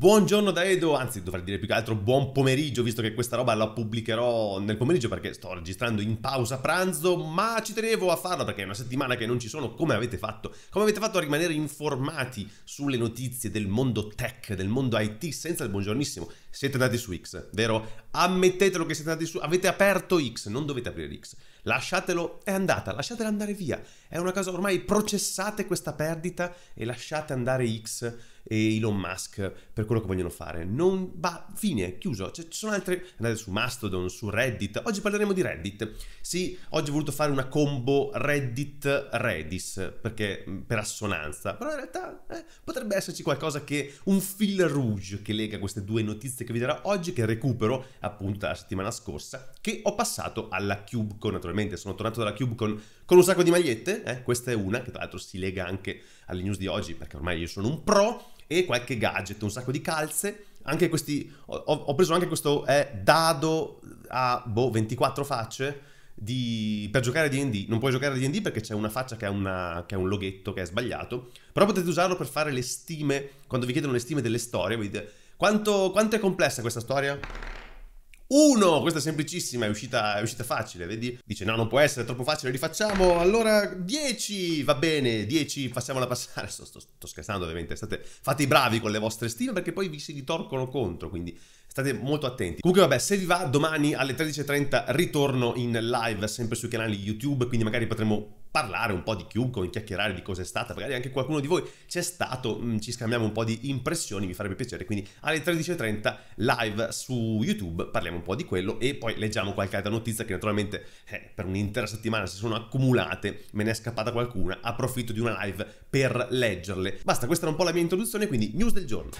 Buongiorno da Edo, anzi dovrei dire più che altro buon pomeriggio, visto che questa roba la pubblicherò nel pomeriggio perché sto registrando in pausa pranzo, ma ci tenevo a farla perché è una settimana che non ci sono, come avete fatto? Come avete fatto a rimanere informati sulle notizie del mondo tech, del mondo IT, senza il buongiornissimo? Siete andati su X, vero? Ammettetelo che siete andati su, avete aperto X, non dovete aprire X. Lasciatelo, è andata, lasciatela andare via. È una cosa ormai processate questa perdita e lasciate andare X e Elon Musk per quello che vogliono fare. Non va, fine, chiuso. Cioè, ci sono altre, andate su Mastodon, su Reddit. Oggi parleremo di Reddit. Sì, oggi ho voluto fare una combo Reddit-Redis perché mm, per assonanza, però in realtà eh, potrebbe esserci qualcosa che, un fil rouge che lega queste due notizie che vi darò oggi, che recupero appunto dalla settimana scorsa, che ho passato alla CubeCon. Naturalmente sono tornato dalla CubeCon con un sacco di magliette, eh? questa è una che tra l'altro si lega anche alle news di oggi perché ormai io sono un pro e qualche gadget, un sacco di calze, anche questi, ho, ho preso anche questo eh, dado a boh, 24 facce di, per giocare a D&D, non puoi giocare a D&D perché c'è una faccia che è, una, che ha, un loghetto che è sbagliato, però potete usarlo per fare le stime, quando vi chiedono le stime delle storie, voi dite quanto, quanto è complessa questa storia? 1, questa è semplicissima, è uscita, è uscita, facile, vedi? Dice no, non può essere, è troppo facile, rifacciamo, allora 10, va bene, 10, facciamola passare, sto, sto, sto scherzando ovviamente, state, fate i bravi con le vostre stime perché poi vi si ritorcono contro, quindi state molto attenti. Comunque vabbè, se vi va, domani alle 13.30 ritorno in live sempre sui canali YouTube, quindi magari potremo parlare un po' di chiunque, chiacchierare di cosa è stata, magari anche qualcuno di voi c'è stato, mm, ci scambiamo un po' di impressioni, mi farebbe piacere, quindi alle 13.30 live su YouTube parliamo un po' di quello e poi leggiamo qualche altra notizia che naturalmente eh, per un'intera settimana si sono accumulate, me ne è scappata qualcuna, approfitto di una live per leggerle. Basta, questa era un po' la mia introduzione, quindi news del giorno.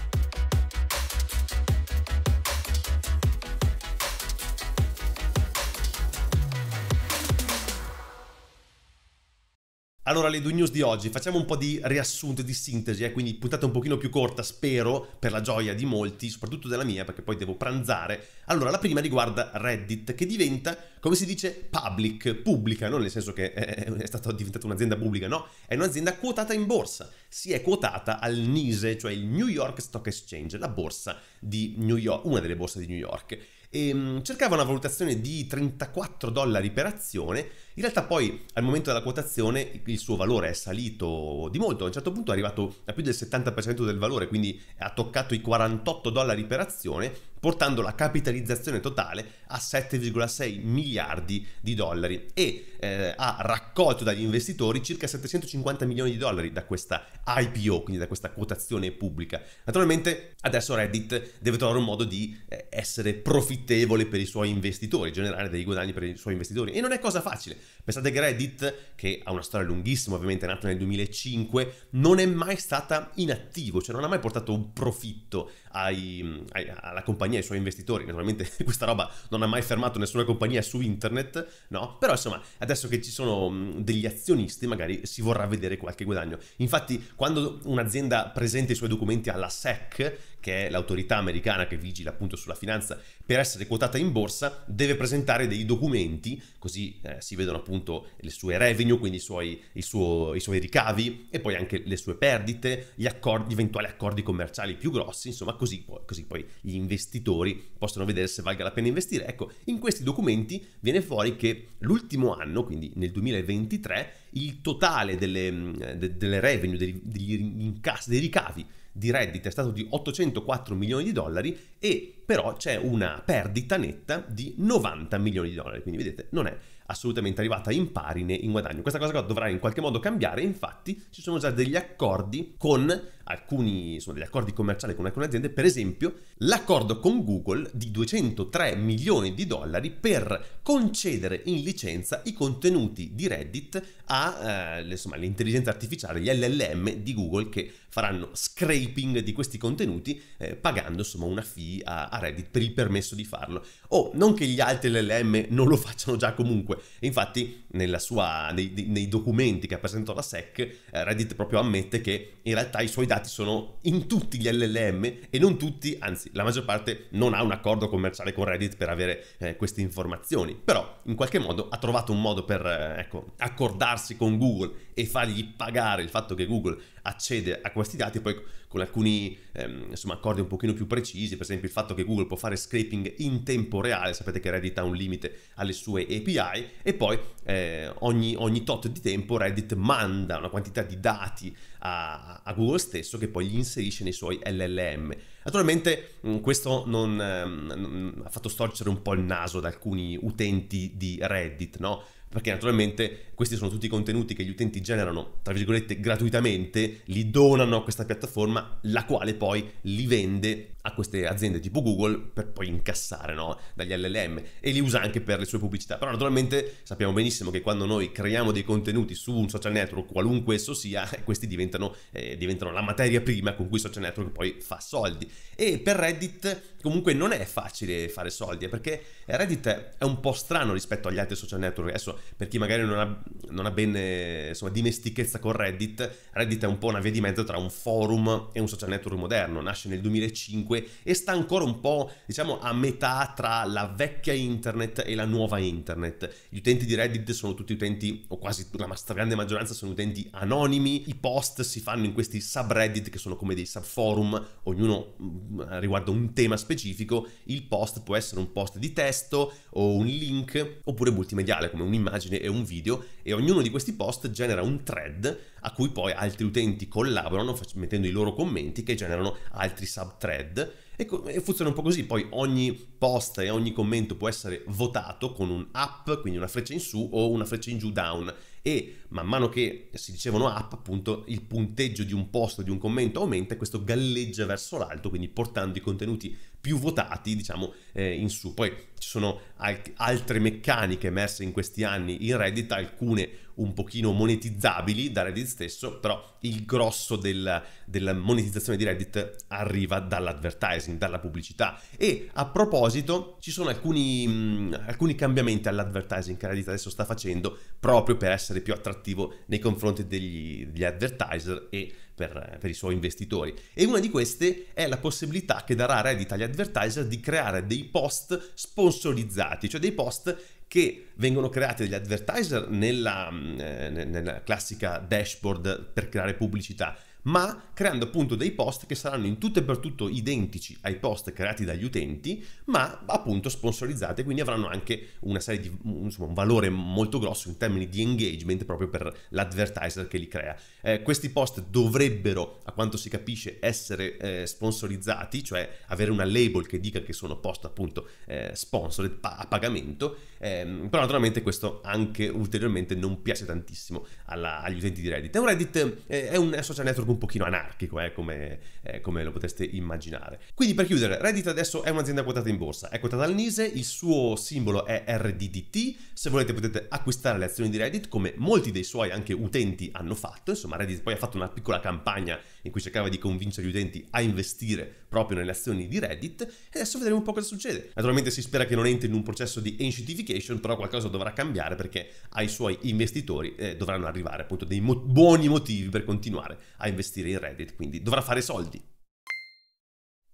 Allora, le due news di oggi, facciamo un po' di riassunto, di sintesi, eh? quindi puntata un pochino più corta, spero, per la gioia di molti, soprattutto della mia, perché poi devo pranzare. Allora, la prima riguarda Reddit, che diventa, come si dice, public, pubblica, non nel senso che eh, eh, è, è diventata un'azienda pubblica, no, è un'azienda quotata in borsa, si è quotata al NISE, cioè il New York Stock Exchange, la borsa di New York, una delle borse di New York e ehm, cercava una valutazione di 34 dollari per azione. In realtà poi al momento della quotazione il suo valore è salito di molto, a un certo punto è arrivato a più del 70% del valore, quindi ha toccato i 48 dollari per azione, portando la capitalizzazione totale a 7,6 miliardi di dollari e eh, ha raccolto dagli investitori circa 750 milioni di dollari da questa IPO, quindi da questa quotazione pubblica. Naturalmente adesso Reddit deve trovare un modo di eh, essere profittato profittevole per i suoi investitori, generare dei guadagni per i suoi investitori. E non è cosa facile, Pensate che Reddit, che ha una storia lunghissima, ovviamente è nata nel 2005, non è mai stata inattivo, cioè non ha mai portato un profitto ai, ai, alla compagnia, ai suoi investitori. Naturalmente questa roba non ha mai fermato nessuna compagnia su internet, no? Però insomma, adesso che ci sono mm, degli azionisti, magari si vorrà vedere qualche guadagno. Infatti, quando un'azienda presenta i suoi documenti alla SEC, che è l'autorità americana che vigila appunto sulla finanza, per essere quotata in borsa, deve presentare dei documenti, così eh, si vedono appunto appunto le sue revenue, quindi i suoi, i, suo, i suoi ricavi e poi anche le sue perdite, gli, accordi, gli eventuali accordi commerciali più grossi, insomma così, così poi gli investitori possono vedere se valga la pena investire. Ecco, in questi documenti viene fuori che l'ultimo anno, quindi nel 2023, il totale delle, mm, de, delle revenue, degli, degli incassi, dei ricavi di reddito è stato di 804 milioni di dollari e però c'è una perdita netta di 90 milioni di dollari, quindi vedete non è assolutamente arrivata in pari né in guadagno. Questa cosa dovrà in qualche modo cambiare, infatti ci sono già degli accordi con alcuni, insomma degli accordi commerciali con alcune aziende, per esempio l'accordo con Google di 203 milioni di dollari per concedere in licenza i contenuti di Reddit all'intelligenza eh, artificiale, gli LLM di Google che faranno scraping di questi contenuti eh, pagando insomma una fee a, a Reddit per il permesso di farlo. Oh, non che gli altri LLM non lo facciano già comunque. Infatti, sua, nei, nei, documenti che ha presentato la SEC, eh, Reddit proprio ammette che in realtà i suoi dati sono in tutti gli LLM e non tutti, anzi, la maggior parte non ha un accordo commerciale con Reddit per avere eh, queste informazioni. Però, in qualche modo, ha trovato un modo per eh, ecco, accordarsi con Google e fargli pagare il fatto che Google accede a questi dati. Poi con alcuni ehm, insomma, accordi un pochino più precisi, per esempio il fatto che Google può fare scraping in tempo reale, sapete che Reddit ha un limite alle sue API, e poi eh, ogni, ogni, tot di tempo Reddit manda una quantità di dati a, a Google stesso che poi gli inserisce nei suoi LLM. Naturalmente mm, questo non, ehm, ha fatto storcere un po' il naso ad alcuni utenti di Reddit, no? Perché naturalmente questi sono tutti i contenuti che gli utenti generano, tra virgolette, gratuitamente, li donano a questa piattaforma, la quale poi li vende a queste aziende tipo Google per poi incassare no? dagli LLM e li usa anche per le sue pubblicità. Però naturalmente sappiamo benissimo che quando noi creiamo dei contenuti su un social network, qualunque esso sia, eh, questi diventano, eh, diventano la materia prima con cui il social network poi fa soldi. E per Reddit comunque non è facile fare soldi, eh, perché Reddit è un po' strano rispetto agli altri social network. Adesso per chi magari non ha non ha bene insomma, dimestichezza con Reddit, Reddit è un po' una via di mezzo tra un forum e un social network moderno, nasce nel 2005 e sta ancora un po' diciamo a metà tra la vecchia internet e la nuova internet. Gli utenti di Reddit sono tutti utenti, o quasi la stragrande maggioranza sono utenti anonimi, i post si fanno in questi subreddit che sono come dei subforum, ognuno mm, riguarda un tema specifico, il post può essere un post di testo o un link oppure multimediale come un'immagine e un video e ognuno di questi post genera un thread a cui poi altri utenti collaborano mettendo i loro commenti che generano altri sub-thread e, e funziona un po' così, poi ogni post e ogni commento può essere votato con un up, quindi una freccia in su o una freccia in giù down e man mano che si dicevano app appunto il punteggio di un post, di un commento aumenta e questo galleggia verso l'alto quindi portando i contenuti più votati diciamo eh, in su. Poi ci sono al- altre meccaniche emerse in questi anni in Reddit, alcune un pochino monetizzabili da Reddit stesso, però il grosso del, della monetizzazione di Reddit arriva dall'advertising, dalla pubblicità. E a proposito, ci sono alcuni, mh, mm, alcuni cambiamenti all'advertising che Reddit adesso sta facendo proprio per essere più attrattivo nei confronti degli, degli advertiser e per, per, i suoi investitori. E una di queste è la possibilità che darà Reddit agli advertiser di creare dei post sponsorizzati, cioè dei post che vengono creati degli advertiser nella, mm, eh, nella classica dashboard per creare pubblicità, ma creando appunto dei post che saranno in tutto e per tutto identici ai post creati dagli utenti, ma appunto sponsorizzati, quindi avranno anche una serie di mm, insomma, un valore molto grosso in termini di engagement proprio per l'advertiser che li crea. Eh, questi post dovrebbero, a quanto si capisce, essere eh, sponsorizzati, cioè avere una label che dica che sono post appunto eh, sponsored a pagamento ehm, però naturalmente questo anche ulteriormente non piace tantissimo alla, agli utenti di Reddit. È un Reddit, eh, è un social network un pochino anarchico, eh, come, eh, come, lo poteste immaginare. Quindi per chiudere, Reddit adesso è un'azienda quotata in borsa, è quotata al Nise, il suo simbolo è RDDT, se volete potete acquistare le azioni di Reddit come molti dei suoi anche utenti hanno fatto, insomma Reddit poi ha fatto una piccola campagna in cui cercava di convincere gli utenti a investire proprio nelle azioni di Reddit e adesso vedremo un po' cosa succede. Naturalmente si spera che non entri in un processo di enshitification gamification, però qualcosa dovrà cambiare perché ai suoi investitori eh, dovranno arrivare appunto dei mo- buoni motivi per continuare a investire in Reddit, quindi dovrà fare soldi.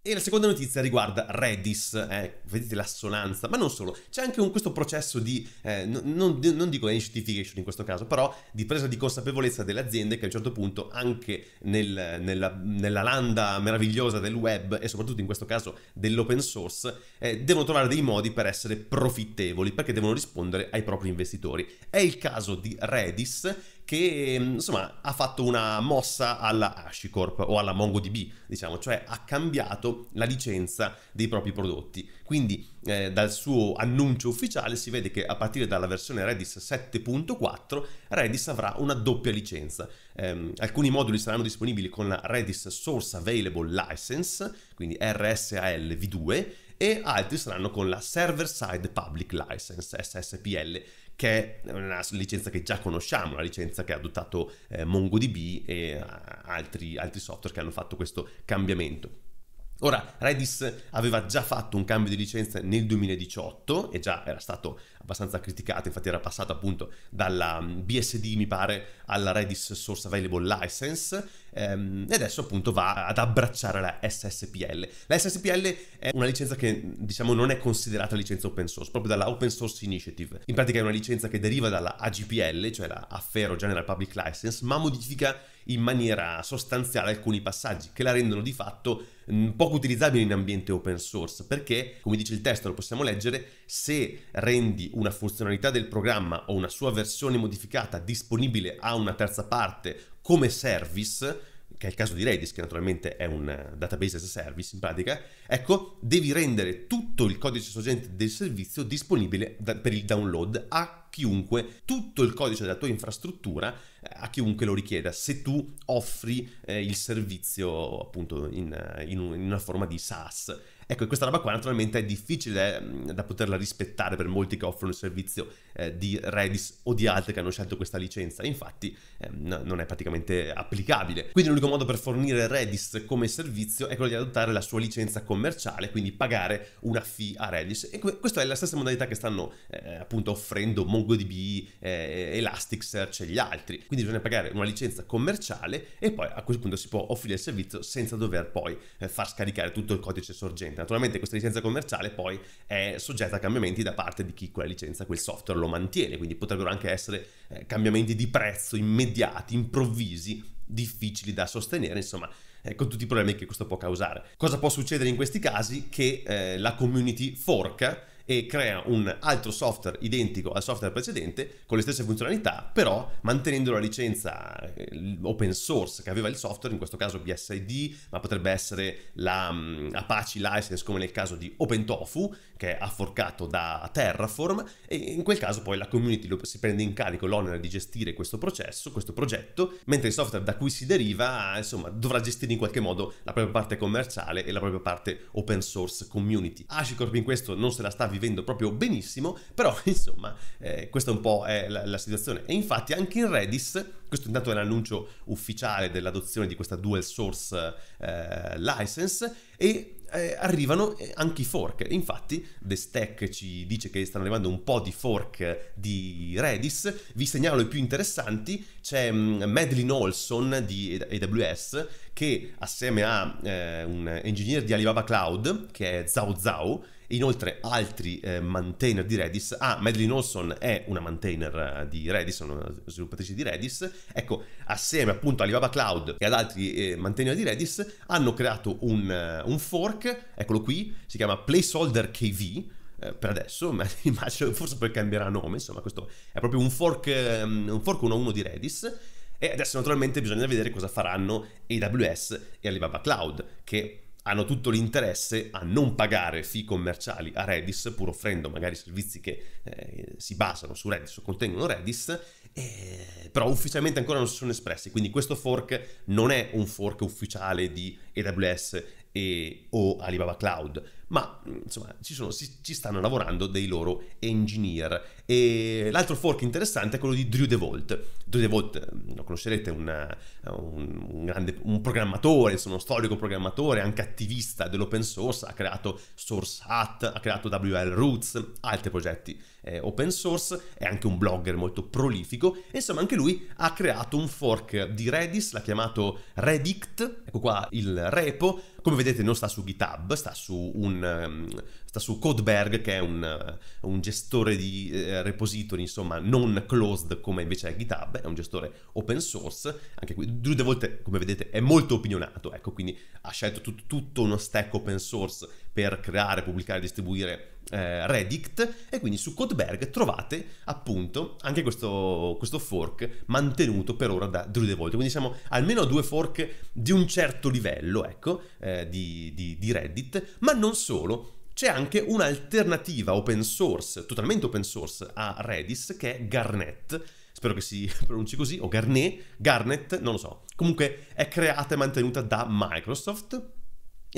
E la seconda notizia riguarda Redis, eh, vedete l'assonanza, ma non solo, c'è anche un, questo processo di, eh, non, non, dico identification in questo caso, però di presa di consapevolezza delle aziende che a un certo punto anche nel, nella, nella, landa meravigliosa del web e soprattutto in questo caso dell'open source eh, devono trovare dei modi per essere profittevoli, perché devono rispondere ai propri investitori. È il caso di Redis che mm, insomma ha fatto una mossa alla HashiCorp o alla MongoDB, diciamo, cioè ha cambiato la licenza dei propri prodotti. Quindi eh, dal suo annuncio ufficiale si vede che a partire dalla versione Redis 7.4 Redis avrà una doppia licenza. Eh, alcuni moduli saranno disponibili con la Redis Source Available License, quindi RSAL V2, e altri saranno con la Server Side Public License, SSPL, che è una licenza che già conosciamo, una licenza che ha adottato eh, MongoDB e eh, altri, altri software che hanno fatto questo cambiamento. Ora, Redis aveva già fatto un cambio di licenza nel 2018 e già era stato abbastanza criticata, infatti era passata appunto dalla mm, BSD mi pare alla Redis Source Available License ehm, e adesso appunto va ad abbracciare la SSPL. La SSPL è una licenza che diciamo non è considerata licenza open source, proprio dalla Open Source Initiative. In pratica è una licenza che deriva dalla AGPL, cioè la Affero General Public License, ma modifica in maniera sostanziale alcuni passaggi che la rendono di fatto mm, poco utilizzabile in ambiente open source perché, come dice il testo, lo possiamo leggere, se rendi una funzionalità del programma o una sua versione modificata disponibile a una terza parte come service, che è il caso di Redis, che naturalmente è un eh, database as a service in pratica, ecco, devi rendere tutto il codice sorgente del servizio disponibile da, per il download a chiunque tutto il codice della tua infrastruttura, eh, a chiunque lo richieda, se tu offri eh, il servizio appunto in, eh, in, un, in una forma di SaaS. Ecco, questa roba qua naturalmente è difficile mm, da poterla rispettare per molti che offrono il servizio eh, di Redis o di altri che hanno scelto questa licenza, infatti eh, non è praticamente applicabile. Quindi l'unico modo per fornire Redis come servizio è quello di adottare la sua licenza commerciale, quindi pagare una fee a Redis e que- questa è la stessa modalità che stanno eh, appunto offrendo molti MongoDB, eh, eh, Elasticsearch e gli altri. Quindi bisogna pagare una licenza commerciale e poi a quel punto si può offrire il servizio senza dover poi eh, far scaricare tutto il codice sorgente. Naturalmente questa licenza commerciale poi è soggetta a cambiamenti da parte di chi quella licenza, quel software lo mantiene, quindi potrebbero anche essere eh, cambiamenti di prezzo immediati, improvvisi, difficili da sostenere, insomma, eh, con tutti i problemi che questo può causare. Cosa può succedere in questi casi? Che eh, la community forca e crea un altro software identico al software precedente con le stesse funzionalità, però mantenendo la licenza eh, open source che aveva il software, in questo caso BSID, ma potrebbe essere la um, Apache license come nel caso di OpenTofu, che è afforcato da Terraform, e in quel caso poi la community lo, si prende in carico l'onere di gestire questo processo, questo progetto, mentre il software da cui si deriva, insomma, dovrà gestire in qualche modo la propria parte commerciale e la propria parte open source community. Hashicorp in questo non se la sta vivendo vivendo proprio benissimo, però insomma eh, questa un po' è la, la situazione. E infatti anche in Redis, questo intanto è l'annuncio ufficiale dell'adozione di questa dual source eh, license, e eh, arrivano eh, anche i fork. Infatti, The Stack ci dice che stanno arrivando un po' di fork di Redis, vi segnalo i più interessanti c'è mm, Madeline Olson di AWS che assieme a eh, un engineer di Alibaba Cloud che è Zhao Zhao e inoltre altri eh, maintainer di Redis. Ah, Madeline Olson è una maintainer eh, di Redis, una sviluppatrice di Redis. Ecco, assieme appunto a Alibaba Cloud e ad altri eh, maintainer di Redis hanno creato un, eh, un fork, eccolo qui, si chiama Placeholder KV eh, per adesso, ma immagino forse poi cambierà nome, insomma questo è proprio un fork, ehm, un fork 1.1 di Redis e adesso naturalmente bisogna vedere cosa faranno AWS e Alibaba Cloud che hanno tutto l'interesse a non pagare fee commerciali a Redis pur offrendo magari servizi che eh, si basano su Redis o contengono Redis eh, però ufficialmente ancora non si sono espressi quindi questo fork non è un fork ufficiale di AWS e, o Alibaba Cloud ma mm, insomma ci, sono, ci, ci stanno lavorando dei loro engineer. E l'altro fork interessante è quello di Drew DeVolt. Drew DeVolt mm, lo conoscerete, una, un, un, grande, un programmatore, insomma, uno storico programmatore, anche attivista dell'open source, ha creato Source Hat ha creato WL Roots, altri progetti eh, open source, è anche un blogger molto prolifico. Insomma, anche lui ha creato un fork di Redis, l'ha chiamato Redict, ecco qua il repo. Come vedete non sta su GitHub, sta su un un, ehm, sta su Codeberg che è un, eh, un gestore di eh, repository insomma non closed come invece è GitHub, è un gestore open source, anche qui due volte come vedete è molto opinionato, ecco quindi ha scelto tut, tutto uno stack open source per creare, pubblicare e distribuire eh, Redict e quindi su Codeberg trovate appunto anche questo, questo fork mantenuto per ora da Drew DeVoito quindi siamo almeno a due fork di un certo livello ecco eh, di, di, di Reddit ma non solo c'è anche un'alternativa open source, totalmente open source a Redis, che è Garnet. Spero che si pronunci così, o Garnet, Garnet, non lo so. Comunque è creata e mantenuta da Microsoft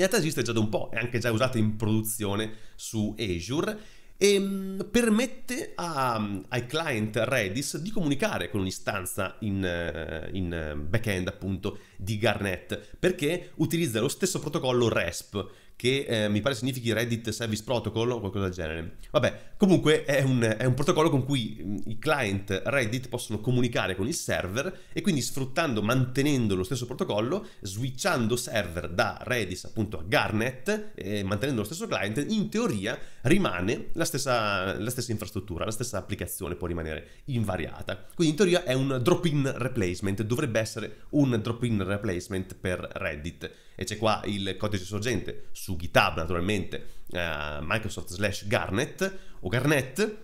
in realtà esiste già da un po', è anche già usata in produzione su Azure e ehm, permette a, ai client Redis di comunicare con un'istanza in, eh, in eh, backend appunto di Garnet perché utilizza lo stesso protocollo RESP che eh, mi pare significhi Reddit Service Protocol o qualcosa del genere. Vabbè, comunque è un, è un, protocollo con cui mm, i client Reddit possono comunicare con il server e quindi sfruttando, mantenendo lo stesso protocollo, switchando server da Redis appunto a Garnet, eh, mantenendo lo stesso client, in teoria rimane la stessa, la stessa infrastruttura, la stessa applicazione può rimanere invariata. Quindi in teoria è un drop-in replacement, dovrebbe essere un drop-in replacement per Reddit e c'è qua il codice sorgente su GitHub naturalmente, eh, Microsoft slash Garnet o Garnet,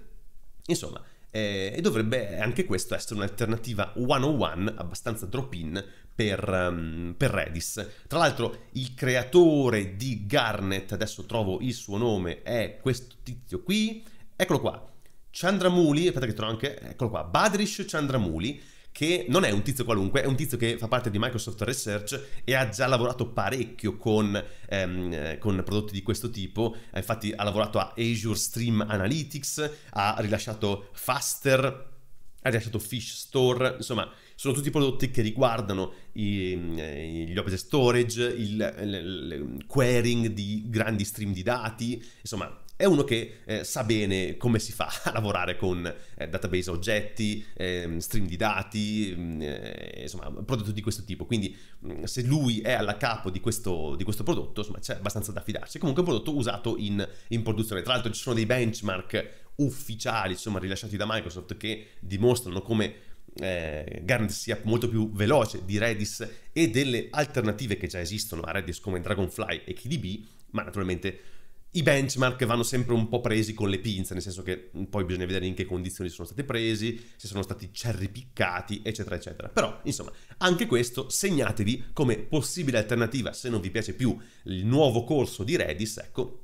insomma, eh, e dovrebbe anche questo essere un'alternativa 101 abbastanza drop-in per, um, per, Redis. Tra l'altro il creatore di Garnet, adesso trovo il suo nome, è questo tizio qui, eccolo qua, Chandramuli, aspetta che trovo anche, eccolo qua, Badrish Chandramuli, che non è un tizio qualunque, è un tizio che fa parte di Microsoft Research e ha già lavorato parecchio con, ehm, con prodotti di questo tipo. Eh, infatti ha lavorato a Azure Stream Analytics, ha rilasciato Faster, ha rilasciato Fish Store, insomma sono tutti prodotti che riguardano i, eh, gli object storage, il, il, il, il querying di grandi stream di dati, insomma è uno che eh, sa bene come si fa a lavorare con eh, database oggetti, eh, stream di dati, mm, eh, insomma, prodotti di questo tipo. Quindi mm, se lui è alla capo di questo, di questo prodotto, insomma, c'è abbastanza da fidarsi. Comunque è un prodotto usato in, in produzione. Tra l'altro ci sono dei benchmark ufficiali, insomma, rilasciati da Microsoft che dimostrano come eh, Garnet sia molto più veloce di Redis e delle alternative che già esistono a Redis come Dragonfly e KDB, ma naturalmente i benchmark vanno sempre un po' presi con le pinze, nel senso che poi bisogna vedere in che condizioni sono stati presi, se sono stati cherry piccati, eccetera, eccetera. Però, insomma, anche questo segnatevi come possibile alternativa, se non vi piace più il nuovo corso di Redis, ecco,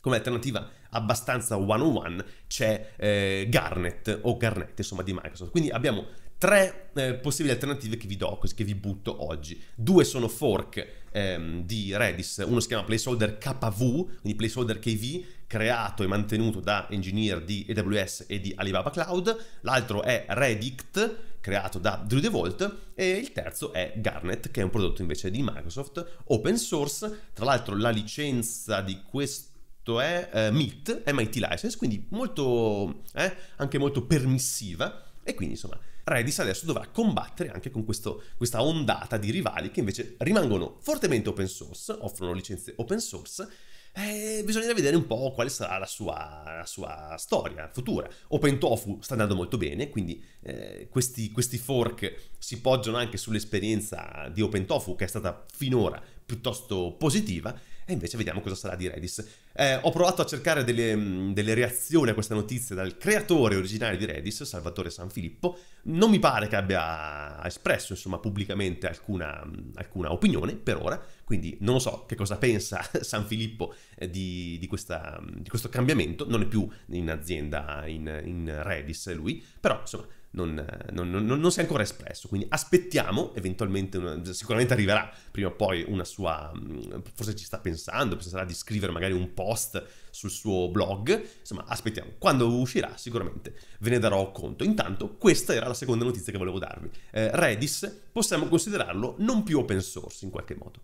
come alternativa abbastanza one-on-one c'è eh, Garnet o Garnet, insomma, di Microsoft. Quindi abbiamo tre eh, possibili alternative che vi do, che vi butto oggi. Due sono fork ehm, di Redis, uno si chiama placeholder KV, quindi placeholder KV, creato e mantenuto da engineer di AWS e di Alibaba Cloud, l'altro è Redict, creato da Drew DeVolt e il terzo è Garnet che è un prodotto invece di Microsoft open source tra l'altro la licenza di questo è eh, MIT, MIT License, quindi molto, eh, anche molto permissiva e quindi insomma Redis adesso dovrà combattere anche con questo, questa ondata di rivali che invece rimangono fortemente open source, offrono licenze open source. Eh, bisognerà vedere un po' quale sarà la sua, la sua storia futura. OpenTofu sta andando molto bene, quindi eh, questi, questi, fork si poggiano anche sull'esperienza di OpenTofu che è stata finora piuttosto positiva e invece vediamo cosa sarà di Redis. Eh, ho provato a cercare delle, mm, delle, reazioni a questa notizia dal creatore originale di Redis, Salvatore Sanfilippo. Non mi pare che abbia espresso, insomma, pubblicamente alcuna, mm, alcuna opinione per ora, quindi non lo so che cosa pensa Sanfilippo eh, di, di, questa, mm, di questo cambiamento. Non è più in azienda in, in Redis lui, però insomma non, non, non, non, si è ancora espresso, quindi aspettiamo, eventualmente, una, sicuramente arriverà prima o poi una sua, mm, forse ci sta pensando, penserà di scrivere magari un post sul suo blog, insomma aspettiamo, quando uscirà sicuramente ve ne darò conto. Intanto questa era la seconda notizia che volevo darvi, eh, Redis possiamo considerarlo non più open source in qualche modo.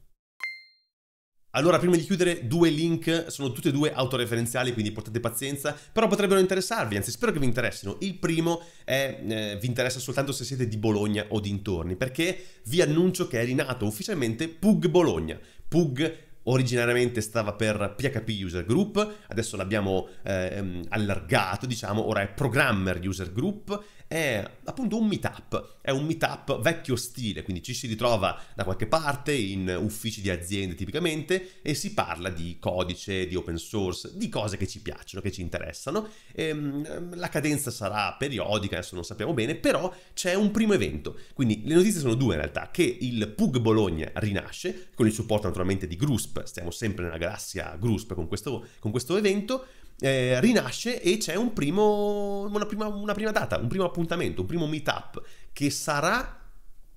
Allora, prima di chiudere, due link, sono tutti e due autoreferenziali, quindi portate pazienza, però potrebbero interessarvi, anzi spero che vi interessino. Il primo è, eh, vi interessa soltanto se siete di Bologna o dintorni, perché vi annuncio che è rinato ufficialmente Pug Bologna. Pug originariamente stava per PHP User Group, adesso l'abbiamo eh, ehm, allargato, diciamo, ora è Programmer User Group è appunto un meetup, è un meetup vecchio stile, quindi ci si ritrova da qualche parte in uffici di aziende tipicamente e si parla di codice, di open source, di cose che ci piacciono, che ci interessano. Ehm, la cadenza sarà periodica, adesso non sappiamo bene, però c'è un primo evento. Quindi le notizie sono due in realtà, che il Pug Bologna rinasce, con il supporto naturalmente di Grusp, stiamo sempre nella galassia Grusp con questo, con questo evento, eh, rinasce e c'è un primo, una, prima, una prima data, un primo appuntamento, un primo meetup che sarà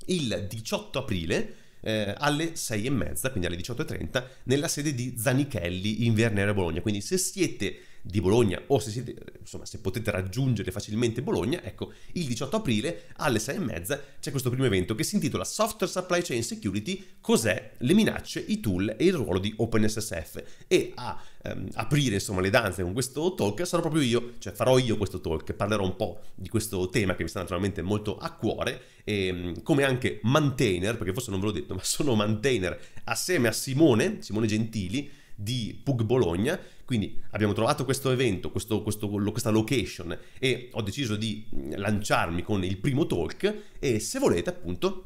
il 18 aprile eh, alle 6 e mezza, quindi alle 18.30, nella sede di Zanichelli in Vernere Bologna. Quindi se siete di Bologna o se, siete, insomma, se potete raggiungere facilmente Bologna, ecco, il 18 aprile alle 6 e mezza c'è questo primo evento che si intitola Software Supply Chain Security, cos'è, le minacce, i tool e il ruolo di OpenSSF e a ehm, aprire insomma le danze con questo talk sarò proprio io, cioè farò io questo talk, parlerò un po' di questo tema che mi sta naturalmente molto a cuore e, ehm, come anche maintainer, perché forse non ve l'ho detto, ma sono maintainer assieme a Simone, Simone Gentili, di Pug Bologna, quindi abbiamo trovato questo evento, questo, questo, questa location e ho deciso di lanciarmi con il primo talk e se volete appunto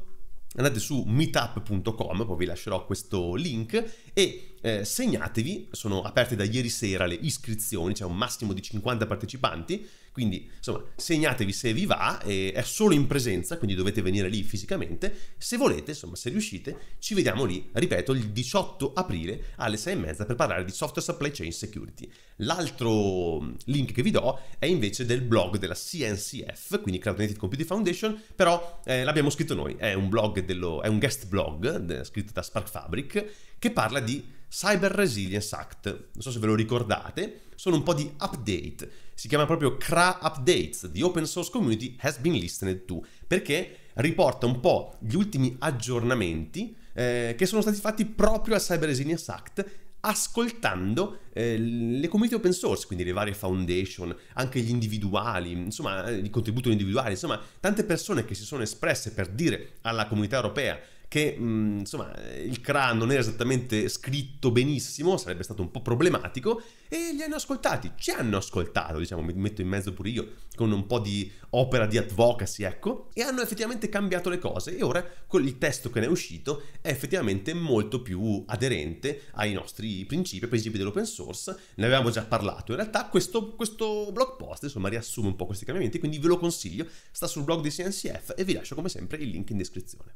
andate su meetup.com, poi vi lascerò questo link e eh, segnatevi, sono aperte da ieri sera le iscrizioni, c'è un massimo di 50 partecipanti, quindi insomma segnatevi se vi va, eh, è solo in presenza, quindi dovete venire lì fisicamente, se volete, insomma se riuscite, ci vediamo lì, ripeto, il 18 aprile alle 6 e mezza per parlare di software supply chain security. L'altro mm, link che vi do è invece del blog della CNCF, quindi Cloud Native Computing Foundation, però eh, l'abbiamo scritto noi, è un blog dello, è un guest blog de, eh, scritto da Spark Fabric che parla di Cyber Resilience Act. Non so se ve lo ricordate, sono un po' di update. Si chiama proprio CRA Updates, The Open Source Community Has Been Listened To, perché riporta un po' gli ultimi aggiornamenti eh, che sono stati fatti proprio al Cyber Resilience Act ascoltando eh, le community open source, quindi le varie foundation, anche gli individuali, insomma, eh, il contributo individuale, insomma, tante persone che si sono espresse per dire alla comunità europea che mh, mm, insomma il CRA non era esattamente scritto benissimo, sarebbe stato un po' problematico e li hanno ascoltati, ci hanno ascoltato, diciamo, mi metto in mezzo pure io con un po' di opera di advocacy, ecco, e hanno effettivamente cambiato le cose e ora il testo che ne è uscito è effettivamente molto più aderente ai nostri principi, ai principi dell'open source, ne avevamo già parlato, in realtà questo, questo blog post insomma riassume un po' questi cambiamenti, quindi ve lo consiglio, sta sul blog di CNCF e vi lascio come sempre il link in descrizione.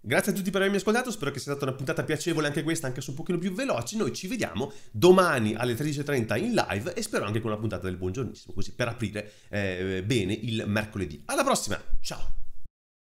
Grazie a tutti per avermi ascoltato, spero che sia stata una puntata piacevole anche questa, anche se un pochino più veloce. Noi ci vediamo domani alle 13.30 in live e spero anche con una puntata del buongiornissimo, così per aprire eh, bene il mercoledì. Alla prossima, ciao!